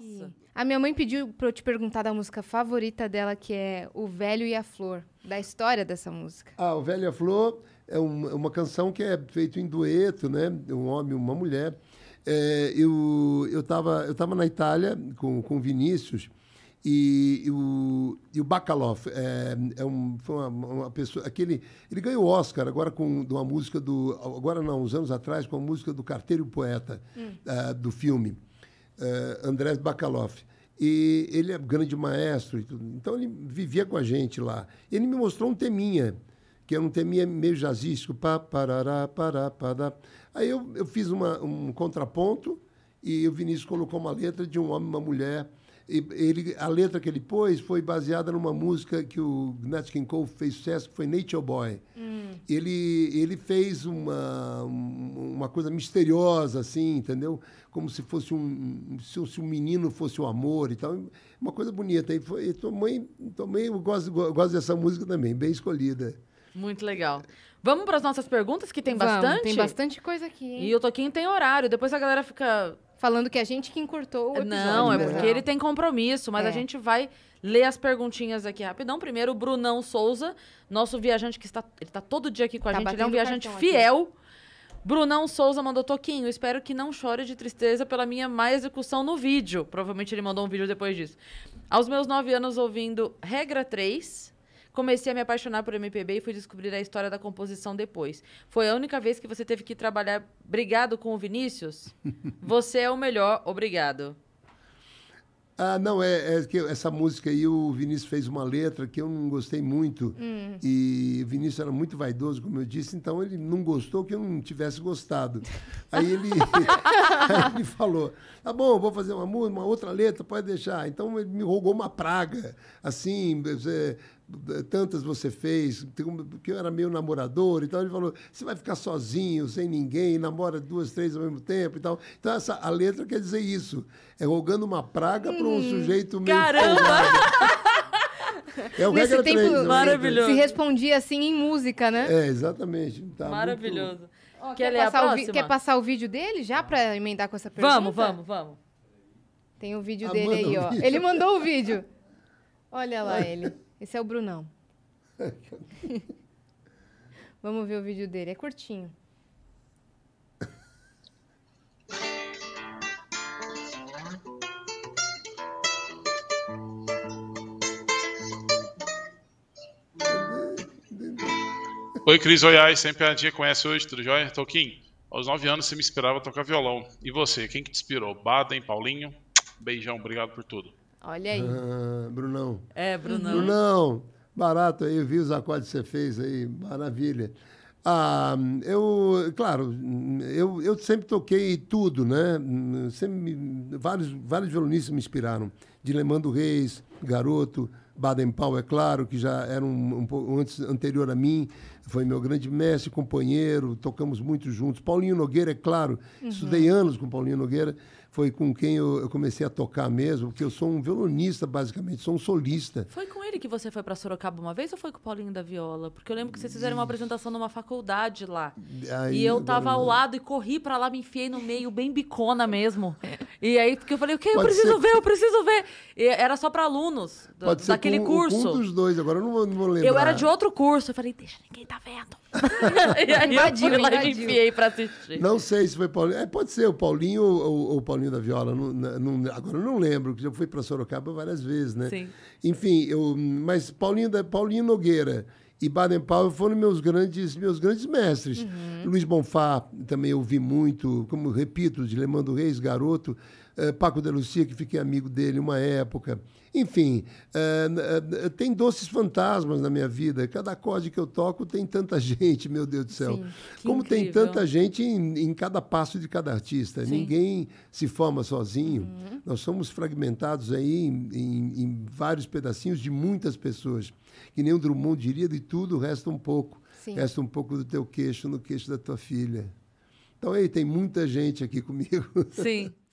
Nossa. A minha mãe pediu pra eu te perguntar da música favorita dela, que é O Velho e a Flor, da história dessa música. Ah, O Velho e a Flor é, é uma canção que é feita em dueto, né? Um homem e uma mulher. É, eu estava eu tava na Itália com, com Vinícius e, e o, e o Bacalov é, é um, foi uma, uma, pessoa aquele ele ganhou o Oscar agora com uma música do agora não uns anos atrás com a música do Carteiro Poeta hum. uh, do filme uh, Andrés Bacalov. E ele é grande maestro Então ele vivia com a gente lá. Ele me mostrou um teminha, que era um teminha meio jazzístico. Pá, parará, pará, pará. Aí eu, eu fiz uma, um contraponto e o Vinícius colocou uma letra de um homem e uma mulher. E ele, a letra que ele pôs foi baseada numa música que o Nat Cole fez sucesso, que foi Nature Boy. Hum ele, ele fez uma, uma coisa misteriosa, assim, entendeu? Como se fosse um. Se, se um menino fosse o um amor e tal. Uma coisa bonita. E, foi, e tomei, tomei, eu gosto, gosto dessa música também, bem escolhida. Muito legal. Vamos para as nossas perguntas, que tem Vamos, bastante? Tem bastante coisa aqui. Hein? E o Toquinho tem horário, depois a galera fica falando que é a gente que encurtou o é, episódio. Não, é porque ele tem compromisso, mas é. a gente vai ler as perguntinhas aqui rapidão. Primeiro, o Brunão Souza, nosso viajante que está, ele está todo dia aqui com a tá gente, ele é um viajante fiel. Aqui. Brunão Souza mandou Toquinho, espero que não chore de tristeza pela minha má execução no vídeo. Provavelmente ele mandou um vídeo depois disso. Aos meus nove anos ouvindo Regra 3, Comecei a me apaixonar por MPB e fui descobrir a história da composição depois. Foi a única vez que você teve que trabalhar brigado com o Vinícius? Você é o melhor, obrigado. Ah, não, é, é, que essa música aí o Vinícius fez uma letra que eu não gostei muito. Hum. E o Vinícius era muito vaidoso, como eu disse, então ele não gostou que eu não tivesse gostado. Aí ele, ele falou: tá bom, vou fazer uma música, uma outra letra, pode deixar. Então ele me rogou uma praga, assim, tantas você fez, porque eu era meio namorador e tal. Ele falou, você vai ficar sozinho, sem ninguém, namora duas, três ao mesmo tempo e tal. Então, essa, a letra quer dizer isso. É rogando uma praga hum, para um sujeito meio... Caramba! É o Nesse regra tempo, 3, né? maravilhoso. Se respondia assim em música, né? É, exatamente. Tá maravilhoso. Muito... Oh, quer, quer, passar vi... quer, passar o vídeo dele já para emendar com essa pergunta? Vamos, vamos, vamos. Tem o um vídeo ah, dele aí, ó. Vídeo. Ele mandou o vídeo. Olha lá ele. Esse é o Brunão. Vamos ver o vídeo dele, é curtinho. Oi, Cris Oiás, sempre a dia conhece hoje, tudo jóia? Toquinho, aos 9 anos você me inspirava a tocar violão. E você, quem que te inspirou? Baden, Paulinho? Beijão, obrigado por tudo. Olha aí. Ah, Brunão. É, Brunão. Brunão, barato aí, eu vi os acordes que você fez aí, maravilha. Ah, eu, claro, eu, eu sempre toquei tudo, né? Sempre, vários, vários violonistas me inspiraram. Dilemando Reis, Garoto, Baden Powell, é claro, que já era um, um, antes, anterior a mim, foi meu grande mestre, companheiro, tocamos muito juntos. Paulinho Nogueira, é claro, uhum. estudei anos com Paulinho Nogueira foi com quem eu, eu, comecei a tocar mesmo, porque eu sou um violonista, basicamente, sou um solista. Foi com ele que você foi para Sorocaba uma vez ou foi com o Paulinho da Viola? Porque eu lembro que vocês fizeram uma apresentação numa faculdade lá. Aí, e eu tava ao lado e corri para lá, me enfiei no meio, bem bicona mesmo. E aí, porque eu falei, o que? Eu preciso ser... ver, eu preciso ver. E era só para alunos do, daquele com, curso. Um dos dois, agora eu não vou, não vou lembrar. Eu era de outro curso, eu falei, deixa ninguém tá vendo. e aí eu lá e enfiei pra assistir. Não sei se foi Paulinho. É, pode ser o Paulinho ou o Paulinho da Viola. Não, não, agora eu não lembro, porque eu fui para Sorocaba várias vezes, né? Sim. Enfim, eu, mas Paulinho, da, Paulinho Nogueira e Baden Powell foram meus grandes, meus grandes mestres. Uhum. Luiz Bonfá também ouvi muito, como repito, de Lemando Reis, garoto. Eh, Paco de Lucia, que fiquei amigo dele uma época. Enfim, eh, eh, tem doces fantasmas na minha vida. Cada acorde que eu toco tem tanta gente, meu Deus do céu. Sim, Como incrível. tem tanta gente em, em, cada passo de cada artista. Sim. Ninguém se forma sozinho. Uhum. Nós somos fragmentados aí em, em, em vários pedacinhos de muitas pessoas. Que nem o Drummond diria, de tudo resta um pouco. Sim. Resta um pouco do teu queixo no queixo da tua filha. Então, aí tem muita gente aqui comigo. Sim.